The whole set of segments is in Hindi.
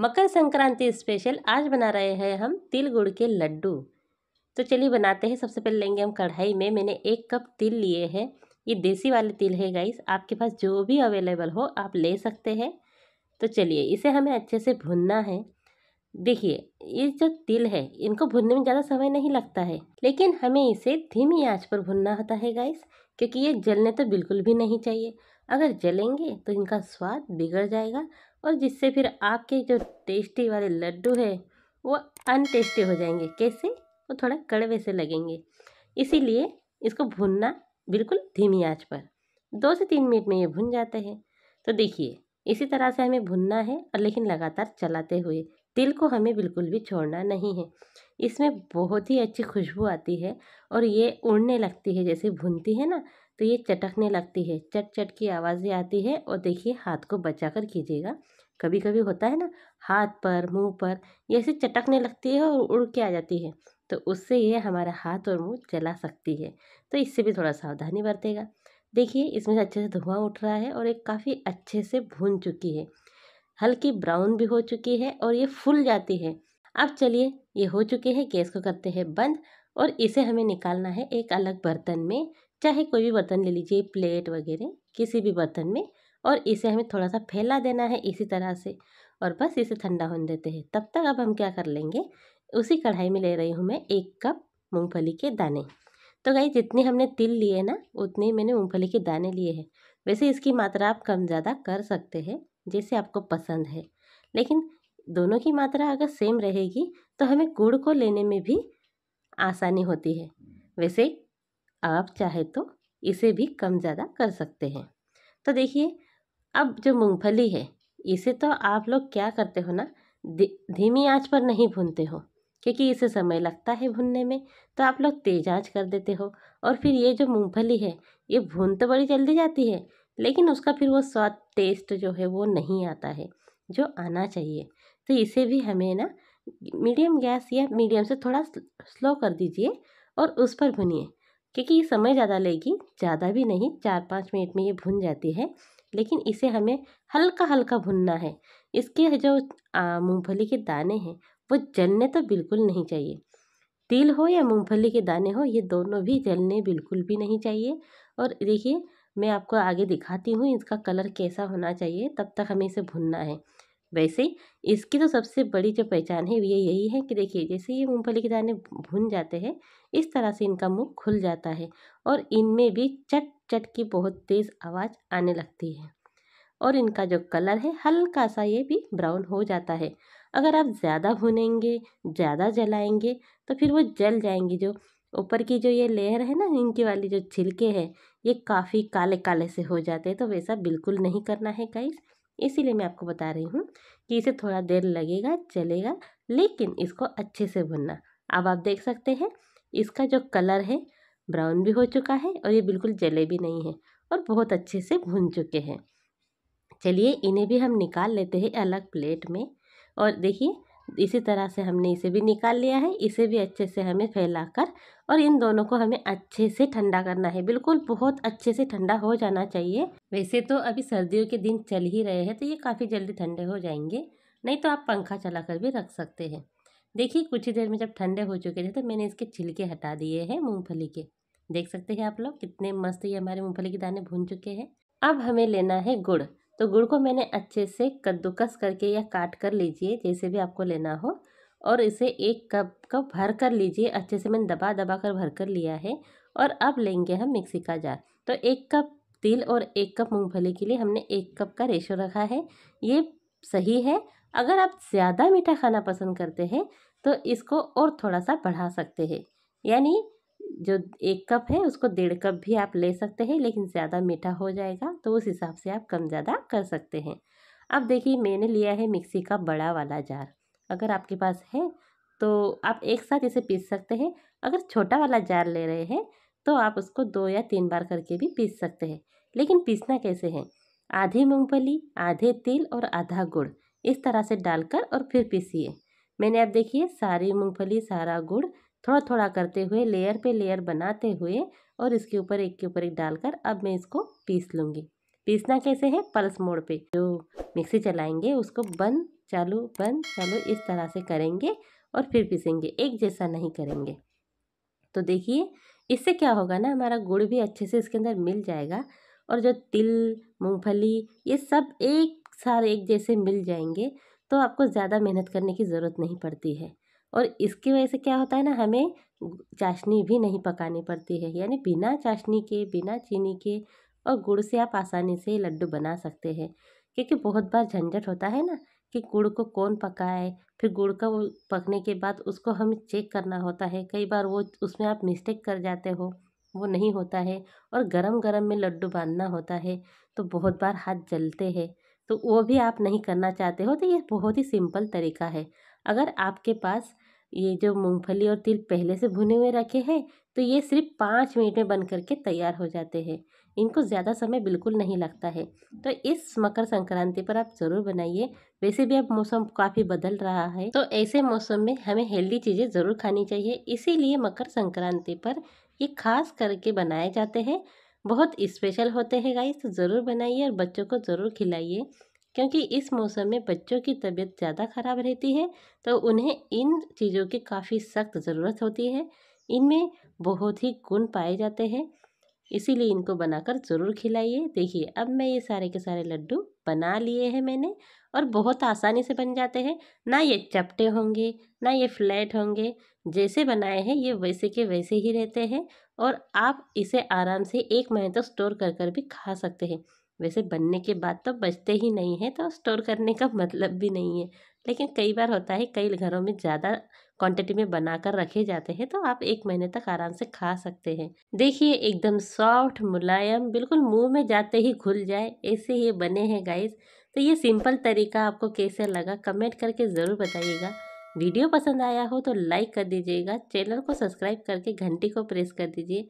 मकर संक्रांति स्पेशल आज बना रहे हैं हम तिल गुड़ के लड्डू तो चलिए बनाते हैं सबसे पहले लेंगे हम कढ़ाई में मैंने एक कप तिल लिए हैं ये देसी वाले तिल है गाइस आपके पास जो भी अवेलेबल हो आप ले सकते हैं तो चलिए इसे हमें अच्छे से भुनना है देखिए ये जो तिल है इनको भुनने में ज़्यादा समय नहीं लगता है लेकिन हमें इसे धीमी आँच पर भुनना होता है गाइस क्योंकि ये जलने तो बिल्कुल भी नहीं चाहिए अगर जलेंगे तो इनका स्वाद बिगड़ जाएगा और जिससे फिर आपके जो टेस्टी वाले लड्डू है वो अनटेस्टी हो जाएंगे कैसे वो थोड़ा कड़वे से लगेंगे इसीलिए इसको भूनना बिल्कुल धीमी आंच पर दो से तीन मिनट में ये भुन जाते हैं तो देखिए इसी तरह से हमें भुनना है और लेकिन लगातार चलाते हुए तिल को हमें बिल्कुल भी छोड़ना नहीं है इसमें बहुत ही अच्छी खुशबू आती है और ये उड़ने लगती है जैसे भुनती है ना तो ये चटकने लगती है चट चट की आवाज़ें आती है और देखिए हाथ को बचा कर कीजिएगा कभी कभी होता है ना हाथ पर मुंह पर ये ऐसे चटकने लगती है और उड़ के आ जाती है तो उससे ये हमारा हाथ और मुंह जला सकती है तो इससे भी थोड़ा सावधानी बरतेगा देखिए इसमें से अच्छे से धुआं उठ रहा है और ये काफ़ी अच्छे से भून चुकी है हल्की ब्राउन भी हो चुकी है और ये फूल जाती है अब चलिए ये हो चुके हैं गैस को करते हैं बंद और इसे हमें निकालना है एक अलग बर्तन में चाहे कोई भी बर्तन ले लीजिए प्लेट वगैरह किसी भी बर्तन में और इसे हमें थोड़ा सा फैला देना है इसी तरह से और बस इसे ठंडा होने देते हैं तब तक अब हम क्या कर लेंगे उसी कढ़ाई में ले रही हूँ मैं एक कप मूँगफली के दाने तो गाई जितने हमने तिल लिए ना उतने मैंने मूँगफली के दाने लिए हैं वैसे इसकी मात्रा आप कम ज़्यादा कर सकते हैं जैसे आपको पसंद है लेकिन दोनों की मात्रा अगर सेम रहेगी तो हमें गुड़ को लेने में भी आसानी होती है वैसे आप चाहे तो इसे भी कम ज़्यादा कर सकते हैं तो देखिए अब जो मूंगफली है इसे तो आप लोग क्या करते हो ना धीमी आंच पर नहीं भूनते हो क्योंकि इसे समय लगता है भुनने में तो आप लोग तेज आंच कर देते हो और फिर ये जो मूंगफली है ये भून तो बड़ी जल्दी जाती है लेकिन उसका फिर वो स्वाद टेस्ट जो है वो नहीं आता है जो आना चाहिए तो इसे भी हमें ना मीडियम गैस या मीडियम से थोड़ा स्लो कर दीजिए और उस पर भुनिए क्योंकि ये समय ज़्यादा लेगी ज़्यादा भी नहीं चार पाँच मिनट में ये भुन जाती है लेकिन इसे हमें हल्का हल्का भुनना है इसके जो मूँगफली के दाने हैं वो जलने तो बिल्कुल नहीं चाहिए तिल हो या मूँगफली के दाने हो ये दोनों भी जलने बिल्कुल भी नहीं चाहिए और देखिए मैं आपको आगे दिखाती हूँ इसका कलर कैसा होना चाहिए तब तक हमें इसे भुनना है वैसे इसकी तो सबसे बड़ी जो पहचान है ये यही है कि देखिए जैसे ये मूँगफली के दाने भुन जाते हैं इस तरह से इनका मुंह खुल जाता है और इनमें भी चट चट की बहुत तेज़ आवाज़ आने लगती है और इनका जो कलर है हल्का सा ये भी ब्राउन हो जाता है अगर आप ज़्यादा भुनेंगे ज़्यादा जलाएंगे तो फिर वो जल जाएंगी जो ऊपर की जो ये लेयर है ना इनकी वाली जो छिलके हैं ये काफ़ी काले काले से हो जाते हैं तो वैसा बिल्कुल नहीं करना है गाइस इसीलिए मैं आपको बता रही हूँ कि इसे थोड़ा देर लगेगा चलेगा लेकिन इसको अच्छे से भुनना अब आप देख सकते हैं इसका जो कलर है ब्राउन भी हो चुका है और ये बिल्कुल जले भी नहीं है और बहुत अच्छे से भुन चुके हैं चलिए इन्हें भी हम निकाल लेते हैं अलग प्लेट में और देखिए इसी तरह से हमने इसे भी निकाल लिया है इसे भी अच्छे से हमें फैला कर और इन दोनों को हमें अच्छे से ठंडा करना है बिल्कुल बहुत अच्छे से ठंडा हो जाना चाहिए वैसे तो अभी सर्दियों के दिन चल ही रहे हैं तो ये काफ़ी जल्दी ठंडे हो जाएंगे नहीं तो आप पंखा चला कर भी रख सकते हैं देखिए कुछ ही देर में जब ठंडे हो चुके थे तो मैंने इसके छिलके हटा दिए हैं मूँगफली के देख सकते हैं आप लोग कितने मस्त ये हमारे मूँगफली के दाने भून चुके हैं अब हमें लेना है गुड़ तो गुड़ को मैंने अच्छे से कद्दूकस करके या काट कर लीजिए जैसे भी आपको लेना हो और इसे एक कप का भर कर लीजिए अच्छे से मैंने दबा दबा कर भर कर लिया है और अब लेंगे हम मिक्सी का जार तो एक कप तिल और एक कप मूंगफली के लिए हमने एक कप का रेशो रखा है ये सही है अगर आप ज़्यादा मीठा खाना पसंद करते हैं तो इसको और थोड़ा सा बढ़ा सकते हैं यानी जो एक कप है उसको डेढ़ कप भी आप ले सकते हैं लेकिन ज़्यादा मीठा हो जाएगा तो उस हिसाब से आप कम ज़्यादा कर सकते हैं अब देखिए मैंने लिया है मिक्सी का बड़ा वाला जार अगर आपके पास है तो आप एक साथ इसे पीस सकते हैं अगर छोटा वाला जार ले रहे हैं तो आप उसको दो या तीन बार करके भी पीस सकते हैं लेकिन पीसना कैसे है आधी मूँगफली आधे तिल और आधा गुड़ इस तरह से डालकर और फिर पीसिए मैंने अब देखिए सारी मूँगफली सारा गुड़ थोड़ा थोड़ा करते हुए लेयर पे लेयर बनाते हुए और इसके ऊपर एक के ऊपर एक डालकर अब मैं इसको पीस लूँगी पीसना कैसे है पल्स मोड़ पे जो मिक्सी चलाएंगे उसको बंद चालू बंद चालू इस तरह से करेंगे और फिर पीसेंगे एक जैसा नहीं करेंगे तो देखिए इससे क्या होगा ना हमारा गुड़ भी अच्छे से इसके अंदर मिल जाएगा और जो तिल मूँगफली ये सब एक सारे एक जैसे मिल जाएंगे तो आपको ज़्यादा मेहनत करने की ज़रूरत नहीं पड़ती है और इसकी वजह से क्या होता है ना हमें चाशनी भी नहीं पकानी पड़ती है यानी बिना चाशनी के बिना चीनी के और गुड़ से आप आसानी से लड्डू बना सकते हैं क्योंकि बहुत बार झंझट होता है ना कि गुड़ को कौन पकाए फिर गुड़ का वो पकने के बाद उसको हमें चेक करना होता है कई बार वो उसमें आप मिस्टेक कर जाते हो वो नहीं होता है और गरम गरम में लड्डू बांधना होता है तो बहुत बार हाथ जलते हैं तो वो भी आप नहीं करना चाहते हो तो ये बहुत ही सिंपल तरीका है अगर आपके पास ये जो मूंगफली और तिल पहले से भुने हुए रखे हैं तो ये सिर्फ पाँच मिनट में बन करके तैयार हो जाते हैं इनको ज़्यादा समय बिल्कुल नहीं लगता है तो इस मकर संक्रांति पर आप ज़रूर बनाइए वैसे भी अब मौसम काफ़ी बदल रहा है तो ऐसे मौसम में हमें हेल्दी चीज़ें ज़रूर खानी चाहिए इसीलिए मकर संक्रांति पर ये खास करके बनाए जाते हैं बहुत स्पेशल होते हैं गाइस तो ज़रूर बनाइए और बच्चों को ज़रूर खिलाइए क्योंकि इस मौसम में बच्चों की तबीयत ज़्यादा ख़राब रहती है तो उन्हें इन चीज़ों की काफ़ी सख्त ज़रूरत होती है इनमें बहुत ही गुण पाए जाते हैं इसीलिए इनको बनाकर ज़रूर खिलाइए देखिए अब मैं ये सारे के सारे लड्डू बना लिए हैं मैंने और बहुत आसानी से बन जाते हैं ना ये चपटे होंगे ना ये फ्लैट होंगे जैसे बनाए हैं ये वैसे के वैसे ही रहते हैं और आप इसे आराम से एक महीने तक तो स्टोर कर कर भी खा सकते हैं वैसे बनने के बाद तो बचते ही नहीं हैं तो स्टोर करने का मतलब भी नहीं है लेकिन कई बार होता है कई घरों में ज़्यादा क्वांटिटी में बनाकर रखे जाते हैं तो आप एक महीने तक आराम से खा सकते हैं देखिए एकदम सॉफ्ट मुलायम बिल्कुल मुंह में जाते ही घुल जाए ऐसे ये बने हैं गाइस तो ये सिंपल तरीका आपको कैसे लगा कमेंट करके ज़रूर बताइएगा वीडियो पसंद आया हो तो लाइक कर दीजिएगा चैनल को सब्सक्राइब करके घंटी को प्रेस कर दीजिए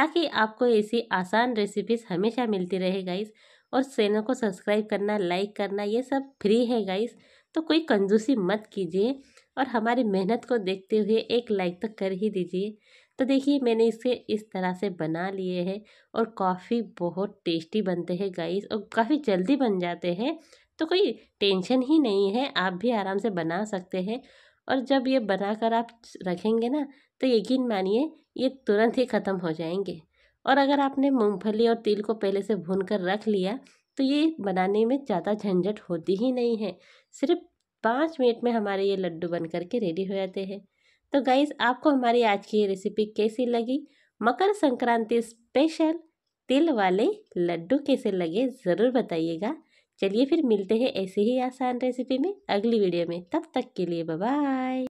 ताकि आपको ऐसी आसान रेसिपीज़ हमेशा मिलती रहे गाइस और चैनल को सब्सक्राइब करना लाइक करना ये सब फ्री है गाइस तो कोई कंजूसी मत कीजिए और हमारी मेहनत को देखते हुए एक लाइक तो कर ही दीजिए तो देखिए मैंने इसे इस तरह से बना लिए हैं और काफ़ी बहुत टेस्टी बनते हैं गाइस और काफ़ी जल्दी बन जाते हैं तो कोई टेंशन ही नहीं है आप भी आराम से बना सकते हैं और जब ये बना कर आप रखेंगे ना तो यकीन मानिए ये तुरंत ही ख़त्म हो जाएंगे और अगर आपने मूंगफली और तिल को पहले से भून कर रख लिया तो ये बनाने में ज़्यादा झंझट होती ही नहीं है सिर्फ पाँच मिनट में हमारे ये लड्डू बन करके रेडी हो जाते हैं तो गाइज़ आपको हमारी आज की ये रेसिपी कैसी लगी मकर संक्रांति स्पेशल तिल वाले लड्डू कैसे लगे ज़रूर बताइएगा चलिए फिर मिलते हैं ऐसे ही आसान रेसिपी में अगली वीडियो में तब तक के लिए बाय